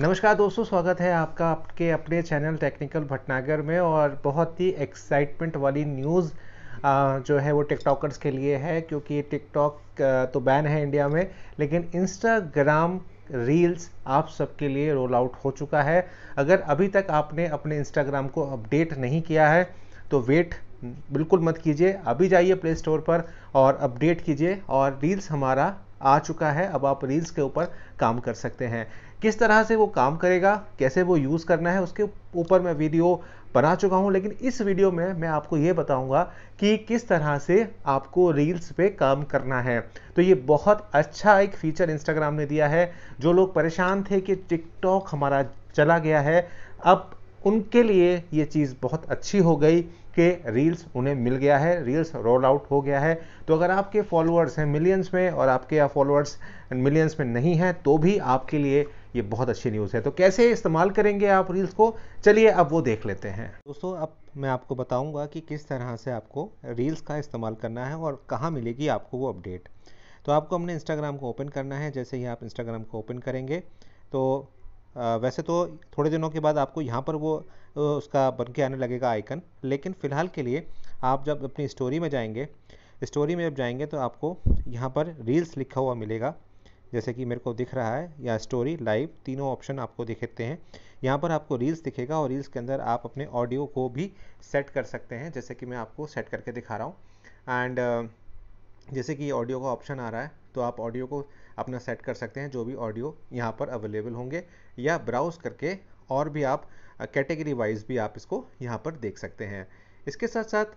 नमस्कार दोस्तों स्वागत है आपका आपके अपने चैनल टेक्निकल भटनागर में और बहुत ही एक्साइटमेंट वाली न्यूज़ जो है वो टिकटॉकर्स के लिए है क्योंकि टिकटॉक तो बैन है इंडिया में लेकिन इंस्टाग्राम रील्स आप सबके लिए रोल आउट हो चुका है अगर अभी तक आपने अपने इंस्टाग्राम को अपडेट नहीं किया है तो वेट बिल्कुल मत कीजिए अभी जाइए प्ले स्टोर पर और अपडेट कीजिए और रील्स हमारा आ चुका है अब आप रील्स के ऊपर काम कर सकते हैं किस तरह से वो काम करेगा कैसे वो यूज़ करना है उसके ऊपर मैं वीडियो बना चुका हूं लेकिन इस वीडियो में मैं आपको ये बताऊंगा कि किस तरह से आपको रील्स पे काम करना है तो ये बहुत अच्छा एक फीचर इंस्टाग्राम ने दिया है जो लोग परेशान थे कि टिकटॉक हमारा चला गया है अब उनके लिए ये चीज़ बहुत अच्छी हो गई कि रील्स उन्हें मिल गया है रील्स रोल आउट हो गया है तो अगर आपके फॉलोअर्स हैं मिलियंस में और आपके यहाँ फॉलोअर्स मिलियंस में नहीं हैं तो भी आपके लिए ये बहुत अच्छी न्यूज़ है तो कैसे इस्तेमाल करेंगे आप रील्स को चलिए अब वो देख लेते हैं दोस्तों अब मैं आपको बताऊंगा कि किस तरह से आपको रील्स का इस्तेमाल करना है और कहाँ मिलेगी आपको वो अपडेट तो आपको हमने इंस्टाग्राम को ओपन करना है जैसे ही आप इंस्टाग्राम को ओपन करेंगे तो वैसे तो थोड़े दिनों के बाद आपको यहाँ पर वो उसका बन के आने लगेगा आइकन लेकिन फ़िलहाल के लिए आप जब अपनी स्टोरी में जाएंगे स्टोरी में जब जाएंगे तो आपको यहाँ पर रील्स लिखा हुआ मिलेगा जैसे कि मेरे को दिख रहा है या स्टोरी लाइव तीनों ऑप्शन आपको दिखते हैं यहाँ पर आपको रील्स दिखेगा और रील्स के अंदर आप अपने ऑडियो को भी सेट कर सकते हैं जैसे कि मैं आपको सेट करके दिखा रहा हूँ एंड जैसे कि ऑडियो का ऑप्शन आ रहा है तो आप ऑडियो को अपना सेट कर सकते हैं जो भी ऑडियो यहाँ पर अवेलेबल होंगे या ब्राउज करके और भी आप कैटेगरी वाइज भी आप इसको यहाँ पर देख सकते हैं इसके साथ साथ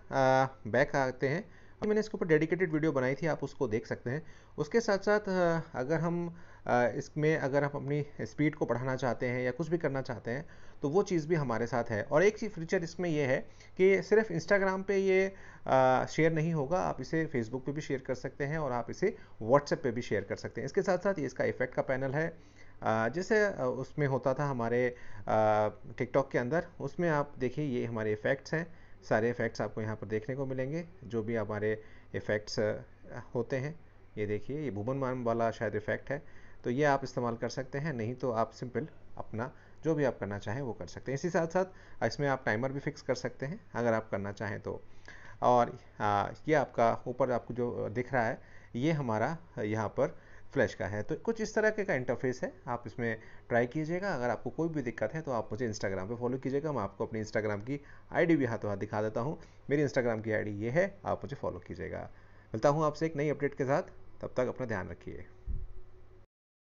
बैक आते हैं मैंने इसके ऊपर डेडिकेटेड वीडियो बनाई थी आप उसको देख सकते हैं उसके साथ साथ अगर हम इसमें अगर हम अपनी स्पीड को बढ़ाना चाहते हैं या कुछ भी करना चाहते हैं तो वो चीज़ भी हमारे साथ है और एक चीज़ फीचर इसमें यह है कि सिर्फ इंस्टाग्राम पे ये शेयर नहीं होगा आप इसे फेसबुक पे भी शेयर कर सकते हैं और आप इसे व्हाट्सएप पे भी शेयर कर सकते हैं इसके साथ साथ ये इसका इफेक्ट का पैनल है जैसे उसमें होता था हमारे टिकटॉक के अंदर उसमें आप देखिए ये हमारे इफ़ेक्ट्स हैं सारे इफ़ेक्ट्स आपको यहाँ पर देखने को मिलेंगे जो भी हमारे इफ़ेक्ट्स होते हैं ये देखिए ये भुवन मान वाला शायद इफ़ेक्ट है तो ये आप इस्तेमाल कर सकते हैं नहीं तो आप सिंपल अपना जो भी आप करना चाहें वो कर सकते हैं इसी साथ साथ इसमें आप टाइमर भी फिक्स कर सकते हैं अगर आप करना चाहें तो और ये आपका ऊपर आपको जो दिख रहा है ये हमारा यहाँ पर फ्लैश का है तो कुछ इस तरह के का इंटरफेस है आप इसमें ट्राई कीजिएगा अगर आपको कोई भी दिक्कत है तो आप मुझे इंस्टाग्राम पे फॉलो कीजिएगा मैं आपको अपनी इंस्टाग्राम की आईडी भी हाथों हाथ दिखा देता हूँ मेरी इंस्टाग्राम की आईडी ये है आप मुझे फॉलो कीजिएगा मिलता हूँ आपसे एक नई अपडेट के साथ तब तक अपना ध्यान रखिए